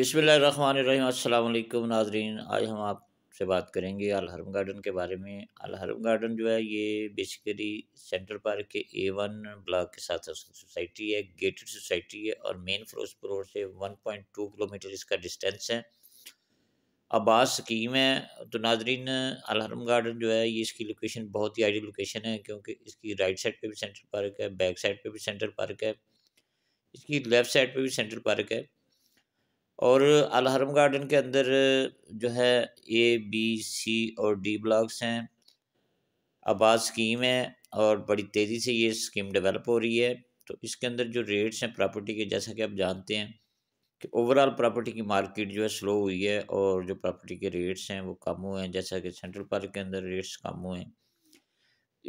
अस्सलाम अल्लाम नाजरीन आज हम आपसे बात करेंगे अल हरम गार्डन के बारे में अल हरम गार्डन जो है ये बेसिकली सेंट्रल पार्क के ए वन ब्लॉक के साथ सोसाइटी है गेटेड सोसाइटी है और मेन फरोजपुर रोड से वन पॉइंट टू किलोमीटर इसका डिस्टेंस है आबाद स्कीम है तो नाजरीन अल हरम गार्डन जो है ये इसकी लोकेशन बहुत ही आइडियल लोकेशन है क्योंकि इसकी राइट साइड पर भी सेंट्रल पार्क है बैक साइड पर भी सेंट्रल पार्क है इसकी लेफ़्ट साइड पर भी सेंट्रल पार्क है और अलहरम गार्डन के अंदर जो है ए बी सी और डी ब्लॉक्स हैं आबाद स्कीम है और बड़ी तेज़ी से ये स्कीम डेवलप हो रही है तो इसके अंदर जो रेट्स हैं प्रॉपर्टी के जैसा कि आप जानते हैं कि ओवरऑल प्रॉपर्टी की मार्केट जो है स्लो हुई है और जो प्रॉपर्टी के रेट्स हैं वो कम हुए हैं जैसा कि सेंट्रल पार्क के अंदर रेट्स कम हुए हैं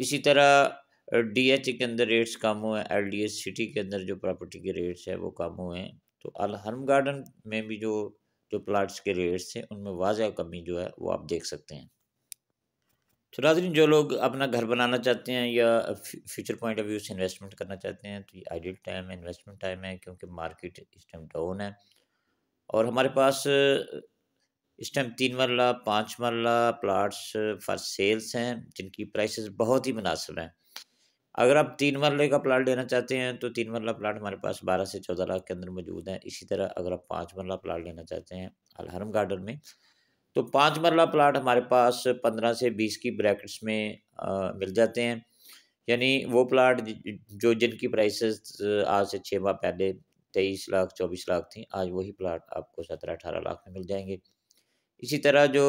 इसी तरह डीएच e के अंदर रेट्स कम हुए हैं एच सिटी के अंदर जो प्रॉपर्टी के रेट्स हैं वो कम हुए हैं तो अलहरम गार्डन में भी जो जो प्लाट्स के रेट्स हैं उनमें वाज कमी जो है वो आप देख सकते हैं तो नाजरीन जो लोग अपना घर बनाना चाहते हैं या फ्यूचर पॉइंट ऑफ व्यू से इन्वेस्टमेंट करना चाहते हैं तो ये आइडियल टाइम है इन्वेस्टमेंट टाइम है क्योंकि मार्केट इस टाइम डाउन है और हमारे पास इस टाइम तीन मरला पाँच मरला प्लाट्स फॉर सेल्स हैं जिनकी प्राइसेस बहुत ही मुनासिब हैं अगर आप तीन मरले का प्लाट लेना चाहते हैं तो तीन मरला प्लाट हमारे पास बारह से चौदह लाख के अंदर मौजूद है इसी तरह अगर आप पाँच मरला प्लाट लेना चाहते हैं अलहरम गार्डन में तो पाँच मरला प्लाट हमारे पास पंद्रह से बीस की ब्रैकेट्स में आ, मिल जाते हैं यानी वो प्लाट जो जिनकी प्राइसेस आज से छः माह पहले तेईस लाख चौबीस लाख थी आज वही प्लाट आपको सत्रह अठारह लाख में मिल जाएंगे इसी तरह जो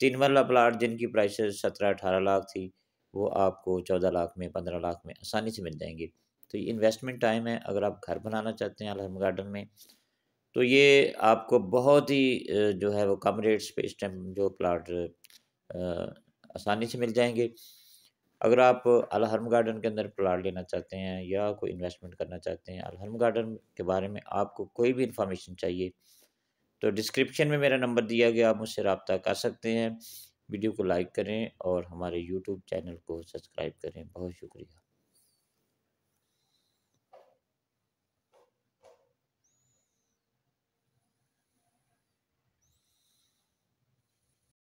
तीन मरला प्लाट जिनकी प्राइसेस सत्रह अठारह लाख थी वो आपको चौदह लाख में पंद्रह लाख में आसानी से मिल जाएंगे तो ये इन्वेस्टमेंट टाइम है अगर आप घर बनाना चाहते हैं अलहम गार्डन में तो ये आपको बहुत ही जो है वो कम रेट्स पे इस टाइम जो प्लाट आसानी से मिल जाएंगे अगर आप अलहरम गार्डन के अंदर प्लाट लेना चाहते हैं या कोई इन्वेस्टमेंट करना चाहते हैं अलहरम गार्डन के बारे में आपको कोई भी इन्फॉर्मेशन चाहिए तो डिस्क्रिप्शन में मेरा नंबर दिया गया आप मुझसे रबता कर सकते हैं वीडियो को लाइक करें और हमारे यूट्यूब चैनल को सब्सक्राइब करें बहुत शुक्रिया